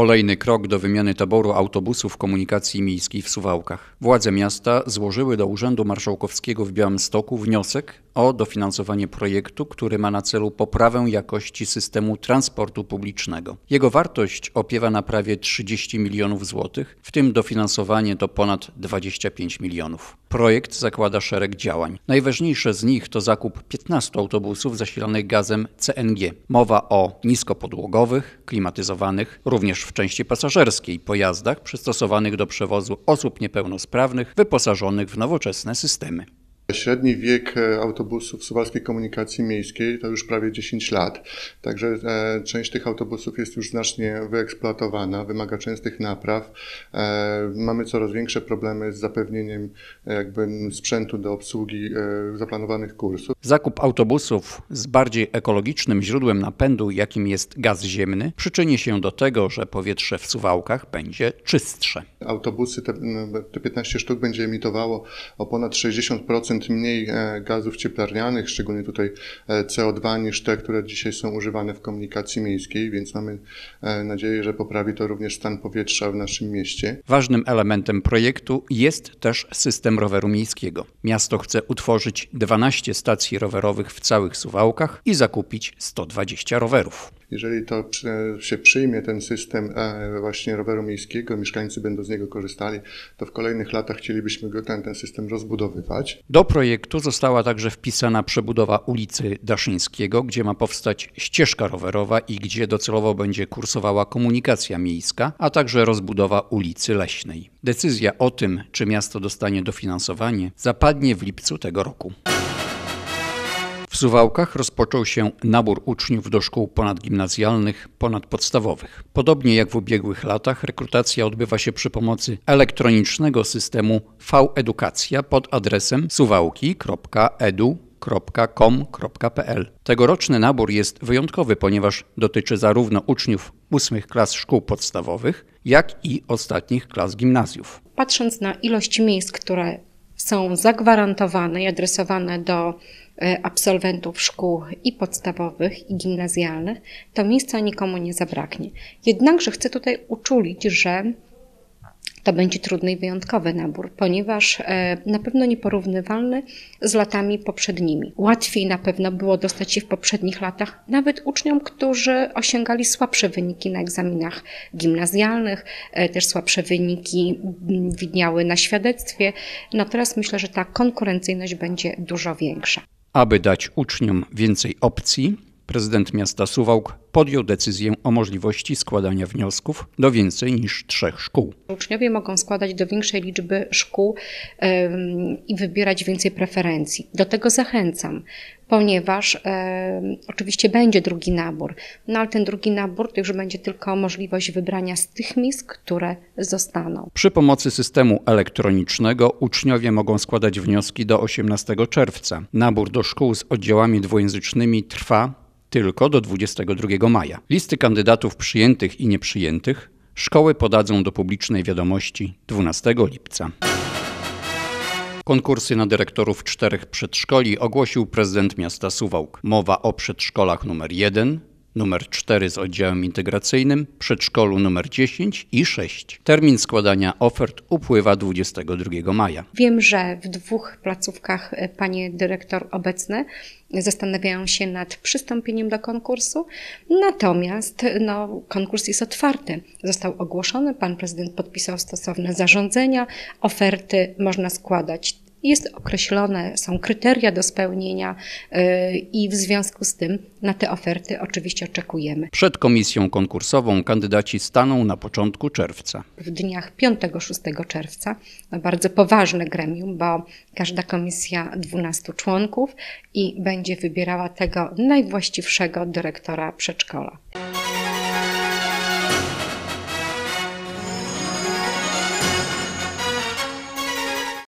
Kolejny krok do wymiany taboru autobusów komunikacji miejskiej w Suwałkach. Władze miasta złożyły do Urzędu Marszałkowskiego w Białymstoku wniosek o dofinansowanie projektu, który ma na celu poprawę jakości systemu transportu publicznego. Jego wartość opiewa na prawie 30 milionów złotych, w tym dofinansowanie to ponad 25 milionów. Projekt zakłada szereg działań. Najważniejsze z nich to zakup 15 autobusów zasilanych gazem CNG. Mowa o niskopodłogowych, klimatyzowanych, również w części pasażerskiej pojazdach przystosowanych do przewozu osób niepełnosprawnych wyposażonych w nowoczesne systemy. Średni wiek e, autobusów suwalskiej komunikacji miejskiej to już prawie 10 lat, także e, część tych autobusów jest już znacznie wyeksploatowana, wymaga częstych napraw. E, mamy coraz większe problemy z zapewnieniem jakby sprzętu do obsługi zaplanowanych kursów. Zakup autobusów z bardziej ekologicznym źródłem napędu, jakim jest gaz ziemny, przyczyni się do tego, że powietrze w Suwałkach będzie czystsze. Autobusy, te, te 15 sztuk będzie emitowało o ponad 60% mniej e, gazów cieplarnianych, szczególnie tutaj e, CO2, niż te, które dzisiaj są używane w komunikacji miejskiej, więc mamy e, nadzieję, że poprawi to również stan powietrza w naszym mieście. Ważnym elementem projektu jest też system roweru miejskiego. Miasto chce utworzyć 12 stacji rowerowych w całych Suwałkach i zakupić 120 rowerów. Jeżeli to się przyjmie ten system e, właśnie roweru miejskiego, mieszkańcy będą z niego korzystali, to w kolejnych latach chcielibyśmy go, ten, ten system rozbudowywać. Do projektu została także wpisana przebudowa ulicy Daszyńskiego, gdzie ma powstać ścieżka rowerowa i gdzie docelowo będzie kursowała komunikacja miejska, a także rozbudowa ulicy Leśnej. Decyzja o tym, czy miasto dostanie dofinansowanie, zapadnie w lipcu tego roku. Suwałkach rozpoczął się nabór uczniów do szkół ponadgimnazjalnych, ponadpodstawowych. Podobnie jak w ubiegłych latach, rekrutacja odbywa się przy pomocy elektronicznego systemu V-Edukacja pod adresem suwałki.edu .com.pl. Tegoroczny nabór jest wyjątkowy, ponieważ dotyczy zarówno uczniów ósmych klas szkół podstawowych, jak i ostatnich klas gimnazjów. Patrząc na ilość miejsc, które są zagwarantowane i adresowane do e, absolwentów szkół i podstawowych, i gimnazjalnych, to miejsca nikomu nie zabraknie. Jednakże chcę tutaj uczulić, że to będzie trudny i wyjątkowy nabór, ponieważ e, na pewno nieporównywalny z latami poprzednimi. Łatwiej na pewno było dostać się w poprzednich latach nawet uczniom, którzy osiągali słabsze wyniki na egzaminach gimnazjalnych, e, też słabsze wyniki mm, widniały na świadectwie. No teraz myślę, że ta konkurencyjność będzie dużo większa. Aby dać uczniom więcej opcji, prezydent miasta Suwałk podjął decyzję o możliwości składania wniosków do więcej niż trzech szkół. Uczniowie mogą składać do większej liczby szkół i wybierać więcej preferencji. Do tego zachęcam, ponieważ oczywiście będzie drugi nabór, no ale ten drugi nabór to już będzie tylko możliwość wybrania z tych miejsc, które zostaną. Przy pomocy systemu elektronicznego uczniowie mogą składać wnioski do 18 czerwca. Nabór do szkół z oddziałami dwujęzycznymi trwa tylko do 22 maja. Listy kandydatów przyjętych i nieprzyjętych szkoły podadzą do publicznej wiadomości 12 lipca. Konkursy na dyrektorów czterech przedszkoli ogłosił prezydent miasta Suwałk. Mowa o przedszkolach numer 1, nr 4 z oddziałem integracyjnym, przedszkolu nr 10 i 6. Termin składania ofert upływa 22 maja. Wiem, że w dwóch placówkach y, panie dyrektor obecne zastanawiają się nad przystąpieniem do konkursu. Natomiast no, konkurs jest otwarty. Został ogłoszony, pan prezydent podpisał stosowne zarządzenia, oferty można składać jest określone, są kryteria do spełnienia y, i w związku z tym na te oferty oczywiście oczekujemy. Przed komisją konkursową kandydaci staną na początku czerwca. W dniach 5-6 czerwca bardzo poważne gremium, bo każda komisja 12 członków i będzie wybierała tego najwłaściwszego dyrektora przedszkola.